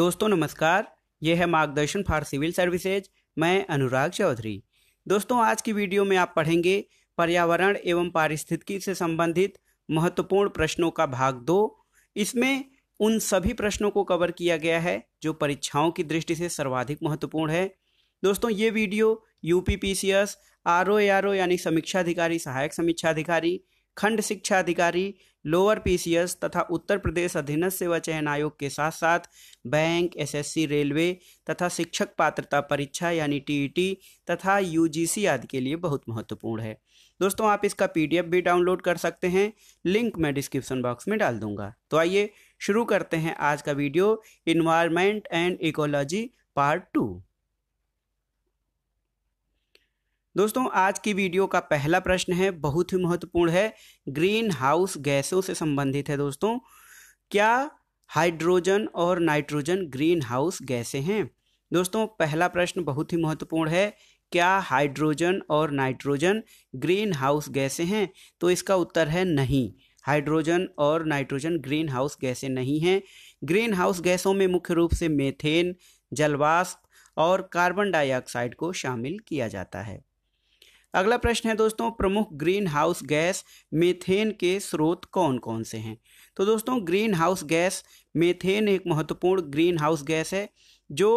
दोस्तों नमस्कार ये है मार्गदर्शन फॉर सिविल सर्विसेज मैं अनुराग चौधरी दोस्तों आज की वीडियो में आप पढ़ेंगे पर्यावरण एवं पारिस्थितिकी से संबंधित महत्वपूर्ण प्रश्नों का भाग दो इसमें उन सभी प्रश्नों को कवर किया गया है जो परीक्षाओं की दृष्टि से सर्वाधिक महत्वपूर्ण है दोस्तों ये video U P P C S R O R O यानी अधिकारी सहायक अधिकारी खंड शिक्षा अधिकारी लोअर पीसीएस तथा उत्तर प्रदेश अधीन सेवा चयन आयोग के साथ साथ बैंक एसएससी रेलवे तथा शिक्षक पात्रता परीक्षा यानी टीईटी तथा यूजीसी आदि के लिए बहुत महत्वपूर्ण है दोस्तों आप इसका पीडीएफ भी डाउनलोड कर सकते हैं लिंक मैं डिस्क्रिप्शन बॉक्स में डाल दूंगा तो आइए शुरू करते हैं आज का video environment and ecology part two दोस्तों आज की वीडियो का पहला प्रश्न है बहुत ही महत्वपूर्ण है ग्रीन हाउस गैसों से संबंधित है दोस्तों क्या हाइड्रोजन और नाइट्रोजन ग्रीन हाउस गैसें हैं दोस्तों पहला प्रश्न बहुत ही महत्वपूर्ण है क्या हाइड्रोजन और नाइट्रोजन ग्रीन हाउस गैसें हैं तो इसका उत्तर है नहीं हाइड्रोजन और नाइट्रोजन ग्रीन हाउस गैसें नहीं हैं ग्रीन हाउस गैसों में मुख्य रूप से मेथेन जलवाष्प और कार्बन डाइऑक्साइड को शामिल किया जाता है अगला प्रश्न है दोस्तों प्रमुख ग्रीन हाउस गैस मेथेन के स्रोत कौन कौन से हैं तो दोस्तों ग्रीन हाउस गैस मेथेन एक महत्वपूर्ण ग्रीन हाउस गैस है जो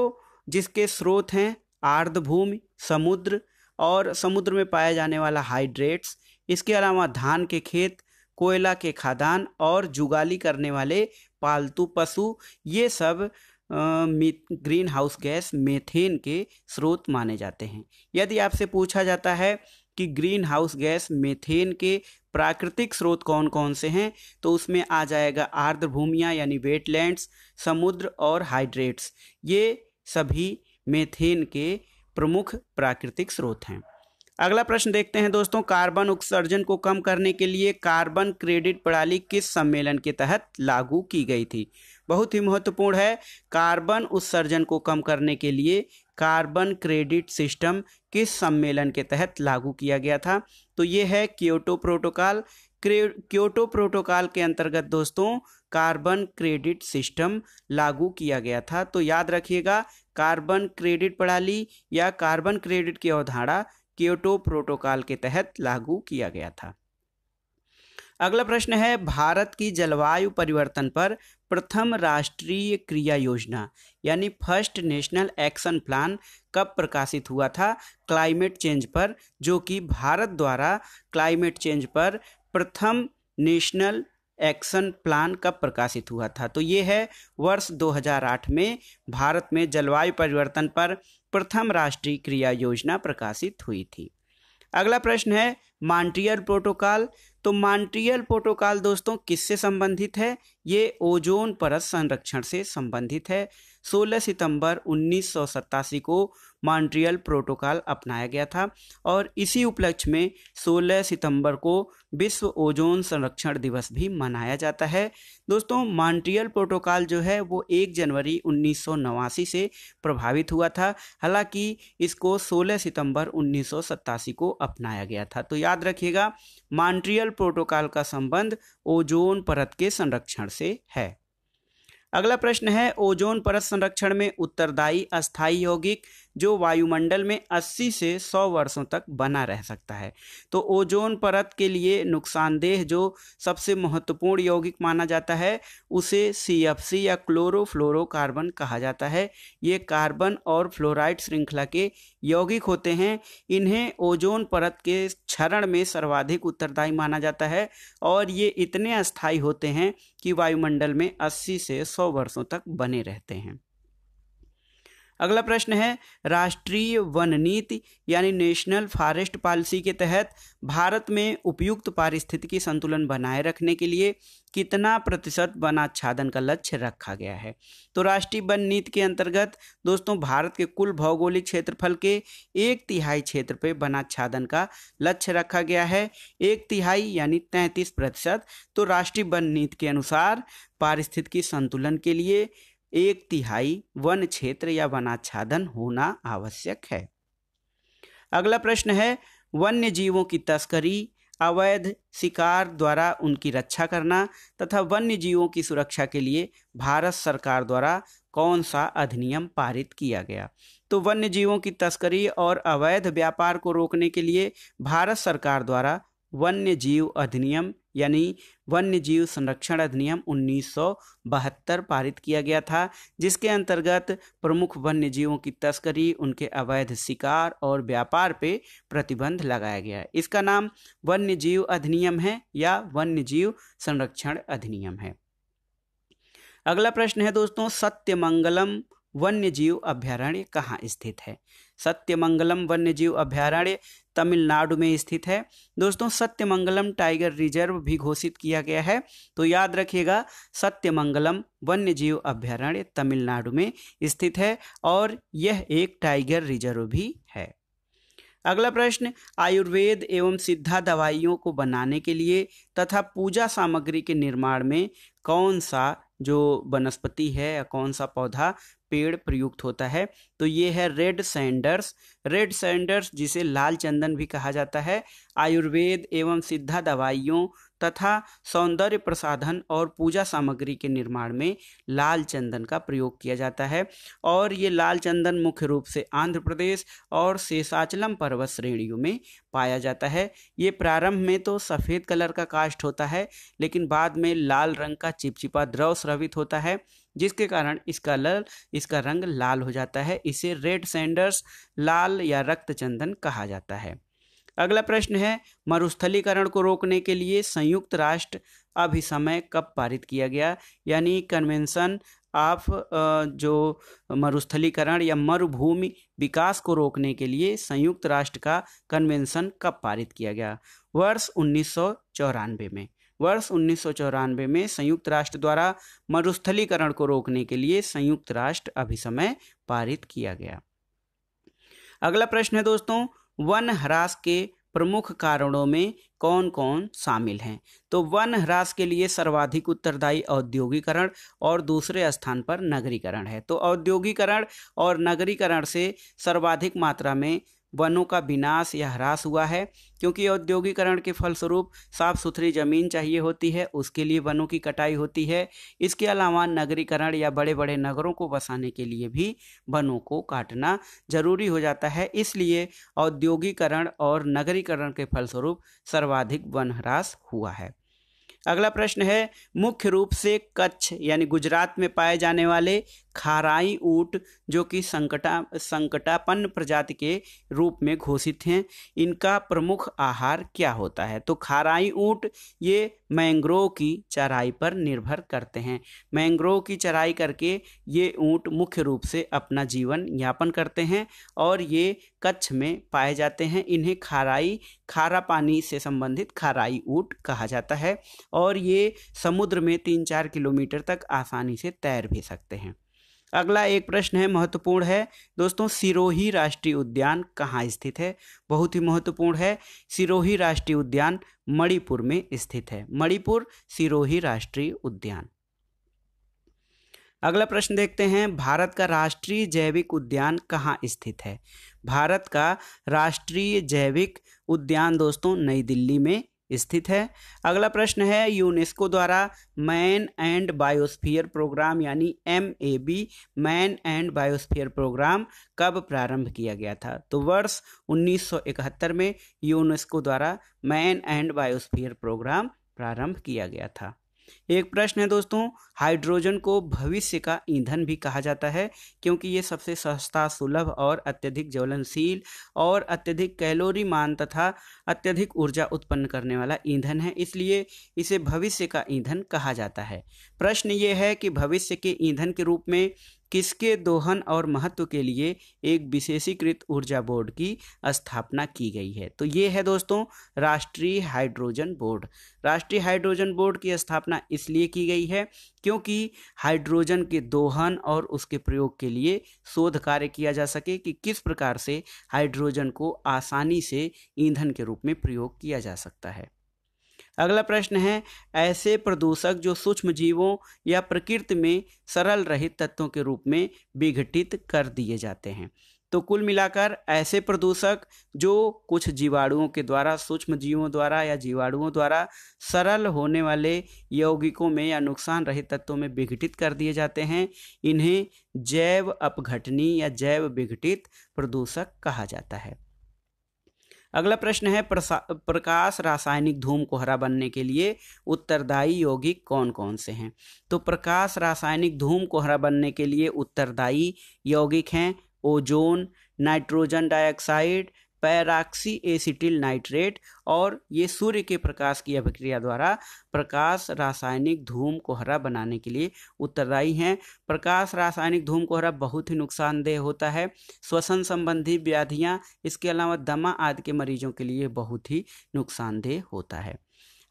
जिसके स्रोत हैं आर्द्रभूमि समुद्र और समुद्र में पाया जाने वाला हाइड्रेट्स इसके अलावा धान के खेत कोयला के खादान और जुगाली करने वाले पालतू पशु ये सब ग्रीन हाउस गैस मेथेन के स्रोत माने जाते हैं यदि आपसे पूछा जाता है कि ग्रीन हाउस गैस मेथेन के प्राकृतिक स्रोत कौन कौन से हैं तो उसमें आ जाएगा आर्द्र भूमियाँ यानी वेटलैंड्स समुद्र और हाइड्रेट्स ये सभी मेथेन के प्रमुख प्राकृतिक स्रोत हैं अगला प्रश्न देखते हैं दोस्तों कार्बन उत्सर्जन को कम करने के लिए कार्बन क्रेडिट प्रणाली किस सम्मेलन के तहत लागू की गई थी बहुत ही महत्वपूर्ण है कार्बन उत्सर्जन को कम करने के लिए कार्बन क्रेडिट सिस्टम किस सम्मेलन के तहत लागू किया गया था तो ये है क्योटो प्रोटोकॉल क्योटो प्रोटोकॉल के अंतर्गत दोस्तों कार्बन क्रेडिट सिस्टम लागू किया गया था तो याद रखिएगा कार्बन क्रेडिट प्रणाली या कार्बन क्रेडिट की अवधारणा क्योटो प्रोटोकॉल के तहत लागू किया गया था अगला प्रश्न है भारत की जलवायु परिवर्तन पर प्रथम राष्ट्रीय क्रिया योजना यानी फर्स्ट नेशनल एक्शन प्लान कब प्रकाशित हुआ था क्लाइमेट चेंज पर जो कि भारत द्वारा क्लाइमेट चेंज पर प्रथम नेशनल एक्शन प्लान कब प्रकाशित हुआ था तो ये है वर्ष 2008 में भारत में जलवायु परिवर्तन पर प्रथम राष्ट्रीय क्रिया योजना प्रकाशित हुई थी अगला प्रश्न है मॉन्ट्रियल प्रोटोकॉल तो मॉन्ट्रियल प्रोटोकॉल दोस्तों किससे संबंधित है ये ओजोन परत संरक्षण से संबंधित है 16 सितंबर उन्नीस को मॉन्ट्रियल प्रोटोकॉल अपनाया गया था और इसी उपलक्ष्य में 16 सितंबर को विश्व ओजोन संरक्षण दिवस भी मनाया जाता है दोस्तों मॉन्ट्रियल प्रोटोकॉल जो है वो 1 जनवरी उन्नीस से प्रभावित हुआ था हालांकि इसको 16 सितंबर उन्नीस को अपनाया गया था तो याद रखिएगा मॉन्ट्रियल प्रोटोकॉल का संबंध ओजोन परत के संरक्षण से है अगला प्रश्न है ओजोन परत संरक्षण में उत्तरदायी अस्थायी यौगिक जो वायुमंडल में 80 से 100 वर्षों तक बना रह सकता है तो ओजोन परत के लिए नुकसानदेह जो सबसे महत्वपूर्ण यौगिक माना जाता है उसे सी या क्लोरोफ्लोरोकार्बन कहा जाता है ये कार्बन और फ्लोराइड श्रृंखला के यौगिक होते हैं इन्हें ओजोन परत के क्षरण में सर्वाधिक उत्तरदायी माना जाता है और ये इतने अस्थायी होते हैं कि वायुमंडल में अस्सी से सौ सौ वर्षों तक बने रहते हैं अगला प्रश्न है राष्ट्रीय वन नीति यानी नेशनल फॉरेस्ट पॉलिसी के तहत भारत में उपयुक्त पारिस्थितिकी संतुलन बनाए रखने के लिए कितना प्रतिशत वनाच्छादन का लक्ष्य रखा गया है तो राष्ट्रीय वन नीति के अंतर्गत दोस्तों भारत के कुल भौगोलिक क्षेत्रफल के एक तिहाई क्षेत्र पर वनाच्छादन का लक्ष्य रखा गया है एक तिहाई यानी तैंतीस प्रतिशत तो राष्ट्रीय वन नीति के अनुसार पारिस्थितिकी संतुलन के लिए एक तिहाई वन क्षेत्र या वनाच्छादन होना आवश्यक है अगला प्रश्न है वन्य जीवों की तस्करी अवैध शिकार द्वारा उनकी रक्षा करना तथा वन्य जीवों की सुरक्षा के लिए भारत सरकार द्वारा कौन सा अधिनियम पारित किया गया तो वन्य जीवों की तस्करी और अवैध व्यापार को रोकने के लिए भारत सरकार द्वारा वन्य जीव अधिनियम यानी वन्य जीव संरक्षण अधिनियम 1972 पारित किया गया था जिसके अंतर्गत प्रमुख वन्य जीवों की तस्करी उनके अवैध शिकार और व्यापार पे प्रतिबंध लगाया गया है इसका नाम वन्य जीव अधिनियम है या वन्य जीव संरक्षण अधिनियम है अगला प्रश्न है दोस्तों सत्यमंगलम वन्य जीव अभ्यारण्य कहाँ स्थित है सत्यमंगलम वन्य जीव अभ्यारण्य तमिलनाडु में स्थित है दोस्तों सत्यमंगलम टाइगर रिजर्व भी घोषित किया गया है तो याद रखिएगा सत्यमंगलम वन्य जीव अभ्यारण्य तमिलनाडु में स्थित है और यह एक टाइगर रिजर्व भी है अगला प्रश्न आयुर्वेद एवं सिद्धा दवाइयों को बनाने के लिए तथा पूजा सामग्री के निर्माण में कौन सा जो वनस्पति है या कौन सा पौधा पेड़ प्रयुक्त होता है तो ये है रेड सैंडर्स रेड सैंडर्स जिसे लाल चंदन भी कहा जाता है आयुर्वेद एवं सिद्धा दवाइयों तथा सौंदर्य प्रसाधन और पूजा सामग्री के निर्माण में लाल चंदन का प्रयोग किया जाता है और ये लाल चंदन मुख्य रूप से आंध्र प्रदेश और शेषाचलम पर्वत श्रेणियों में पाया जाता है ये प्रारंभ में तो सफ़ेद कलर का कास्ट होता है लेकिन बाद में लाल रंग का चिपचिपा द्रव स्रवित होता है जिसके कारण इसका लल इसका रंग लाल हो जाता है इसे रेड सेंडर्स लाल या रक्त चंदन कहा जाता है अगला प्रश्न है मरुस्थलीकरण को रोकने के लिए संयुक्त राष्ट्र अभिसमय कब पारित किया गया यानी कन्वेंशन ऑफ जो मरुस्थलीकरण या मरुभूमि विकास को रोकने के लिए संयुक्त राष्ट्र का कन्वेंशन कब पारित किया गया वर्ष उन्नीस में वर्ष उन्नीस में संयुक्त राष्ट्र द्वारा मरुस्थलीकरण को रोकने के लिए संयुक्त राष्ट्र अभिसमय पारित किया गया अगला प्रश्न है दोस्तों वन ह्रास के प्रमुख कारणों में कौन कौन शामिल हैं तो वन ह्रास के लिए सर्वाधिक उत्तरदायी औद्योगिकरण और दूसरे स्थान पर नगरीकरण है तो औद्योगिकरण और नगरीकरण से सर्वाधिक मात्रा में वनों का विनाश या ह्रास हुआ है क्योंकि औद्योगिकरण के फलस्वरूप साफ सुथरी ज़मीन चाहिए होती है उसके लिए वनों की कटाई होती है इसके अलावा नगरीकरण या बड़े बड़े नगरों को बसाने के लिए भी वनों को काटना जरूरी हो जाता है इसलिए औद्योगिकरण और नगरीकरण के फलस्वरूप सर्वाधिक वन ह्रास हुआ है अगला प्रश्न है मुख्य रूप से कच्छ यानी गुजरात में पाए जाने वाले खाराई ऊट जो कि संकटा संकटापन्न प्रजाति के रूप में घोषित हैं इनका प्रमुख आहार क्या होता है तो खाराई ऊँट ये मैंग्रोव की चराई पर निर्भर करते हैं मैंग्रोव की चराई करके ये ऊँट मुख्य रूप से अपना जीवन यापन करते हैं और ये कच्छ में पाए जाते हैं इन्हें खाराई खारा पानी से संबंधित खाराई ऊँट कहा जाता है और ये समुद्र में तीन चार किलोमीटर तक आसानी से तैर भी सकते हैं अगला एक प्रश्न है महत्वपूर्ण है दोस्तों सिरोही राष्ट्रीय उद्यान कहाँ स्थित है बहुत ही महत्वपूर्ण है सिरोही राष्ट्रीय उद्यान मणिपुर में स्थित है मणिपुर सिरोही राष्ट्रीय उद्यान अगला प्रश्न देखते हैं भारत का राष्ट्रीय जैविक उद्यान कहाँ स्थित है भारत का राष्ट्रीय जैविक उद्यान दोस्तों नई दिल्ली में स्थित है अगला प्रश्न है यूनेस्को द्वारा मैन एंड बायोस्फीयर प्रोग्राम यानी M A B man and biosphere programme कब प्रारंभ किया गया था तो वर्ष 1971 में यूनेस्को द्वारा मैन एंड बायोस्फीयर प्रोग्राम प्रारंभ किया गया था एक प्रश्न है दोस्तों हाइड्रोजन को भविष्य का ईंधन भी कहा जाता है क्योंकि ये सबसे सस्ता सुलभ और अत्यधिक ज्वलनशील और अत्यधिक कैलोरी मान तथा अत्यधिक ऊर्जा उत्पन्न करने वाला ईंधन है इसलिए इसे भविष्य का ईंधन कहा जाता है प्रश्न ये है कि भविष्य के ईंधन के रूप में किसके दोहन और महत्व के लिए एक विशेषीकृत ऊर्जा बोर्ड की स्थापना की गई है तो ये है दोस्तों राष्ट्रीय हाइड्रोजन बोर्ड राष्ट्रीय हाइड्रोजन बोर्ड की स्थापना इसलिए की गई है क्योंकि हाइड्रोजन के दोहन और उसके प्रयोग के लिए शोध कार्य किया जा सके कि किस प्रकार से हाइड्रोजन को आसानी से ईंधन के रूप में प्रयोग किया जा सकता है अगला प्रश्न है ऐसे प्रदूषक जो सूक्ष्म जीवों या प्रकृति में सरल रहित तत्वों के रूप में विघटित कर दिए जाते हैं तो कुल मिलाकर ऐसे प्रदूषक जो कुछ जीवाणुओं के द्वारा सूक्ष्म जीवों द्वारा या जीवाणुओं द्वारा सरल होने वाले यौगिकों में या नुकसान रहित तत्वों में विघटित कर दिए जाते हैं इन्हें जैव अपघटनी या जैव विघटित प्रदूषक कहा जाता है अगला प्रश्न है प्रकाश रासायनिक धूम को हरा बनने के लिए उत्तरदायी यौगिक कौन कौन से हैं तो प्रकाश रासायनिक धूम को हरा बनने के लिए उत्तरदायी यौगिक हैं ozone nitrogen dioxide peroxy acetyl nitrate और ये सूर्य के प्रकाश की अभिक्रिया द्वारा प्रकाश रासायनिक धूम कोहरा बनाने के लिए उत्तरदायी हैं प्रकाश रासायनिक धूम कोहरा बहुत ही नुकसानदेह होता है श्वसन संबंधी व्याधियाँ इसके अलावा दमा आदि के मरीजों के लिए बहुत ही नुकसानदेह होता है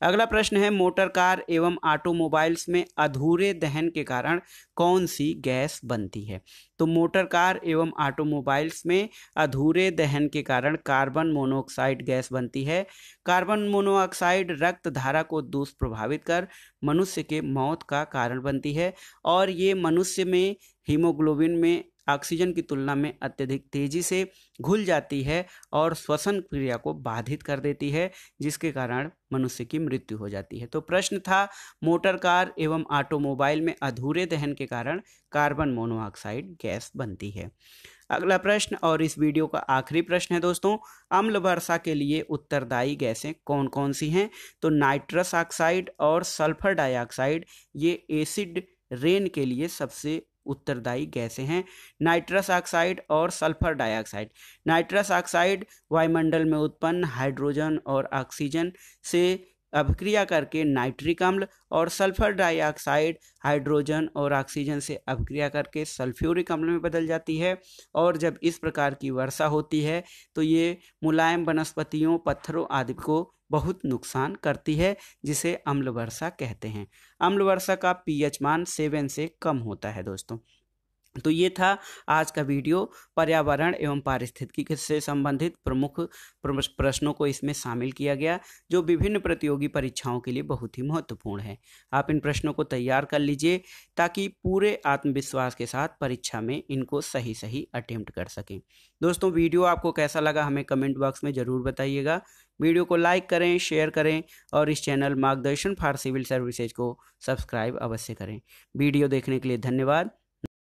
अगला प्रश्न है मोटर कार एवं ऑटोमोबाइल्स में अधूरे दहन के कारण कौन सी गैस बनती है तो मोटर कार एवं ऑटोमोबाइल्स में अधूरे दहन के कारण कार्बन मोनोऑक्साइड गैस बनती है कार्बन मोनोऑक्साइड रक्त धारा को दुष्प्रभावित कर मनुष्य के मौत का कारण बनती है और ये मनुष्य में हीमोग्लोबिन में ऑक्सीजन की तुलना में अत्यधिक तेजी से घुल जाती है और श्वसन क्रिया को बाधित कर देती है जिसके कारण मनुष्य की मृत्यु हो जाती है तो प्रश्न था मोटर कार एवं ऑटोमोबाइल में अधूरे दहन के कारण कार्बन मोनोऑक्साइड गैस बनती है अगला प्रश्न और इस वीडियो का आखिरी प्रश्न है दोस्तों अम्ल वर्षा के लिए उत्तरदायी गैसें कौन कौन सी हैं तो नाइट्रस ऑक्साइड और सल्फर डाइऑक्साइड ये एसिड रेन के लिए सबसे उत्तरदायी गैसें हैं नाइट्रस ऑक्साइड और सल्फर डाइऑक्साइड नाइट्रस ऑक्साइड वायुमंडल में उत्पन्न हाइड्रोजन और ऑक्सीजन से अभिक्रिया करके नाइट्रिक अम्ल और सल्फर डाइऑक्साइड हाइड्रोजन और ऑक्सीजन से अभिक्रिया करके सल्फ्यूरिक अम्ल में बदल जाती है और जब इस प्रकार की वर्षा होती है तो ये मुलायम वनस्पतियों पत्थरों आदि को बहुत नुकसान करती है जिसे अम्ल वर्षा कहते हैं अम्ल वर्षा का पीएच मान सेवन से कम होता है दोस्तों तो ये था आज का वीडियो पर्यावरण एवं पारिस्थितिकी से संबंधित प्रमुख प्रश्नों को इसमें शामिल किया गया जो विभिन्न प्रतियोगी परीक्षाओं के लिए बहुत ही महत्वपूर्ण है आप इन प्रश्नों को तैयार कर लीजिए ताकि पूरे आत्मविश्वास के साथ परीक्षा में इनको सही सही अटेम्प्ट कर सकें दोस्तों वीडियो आपको कैसा लगा हमें कमेंट बॉक्स में ज़रूर बताइएगा वीडियो को लाइक करें शेयर करें और इस channel Margdarshan for civil services को सब्सक्राइब अवश्य करें वीडियो देखने के लिए धन्यवाद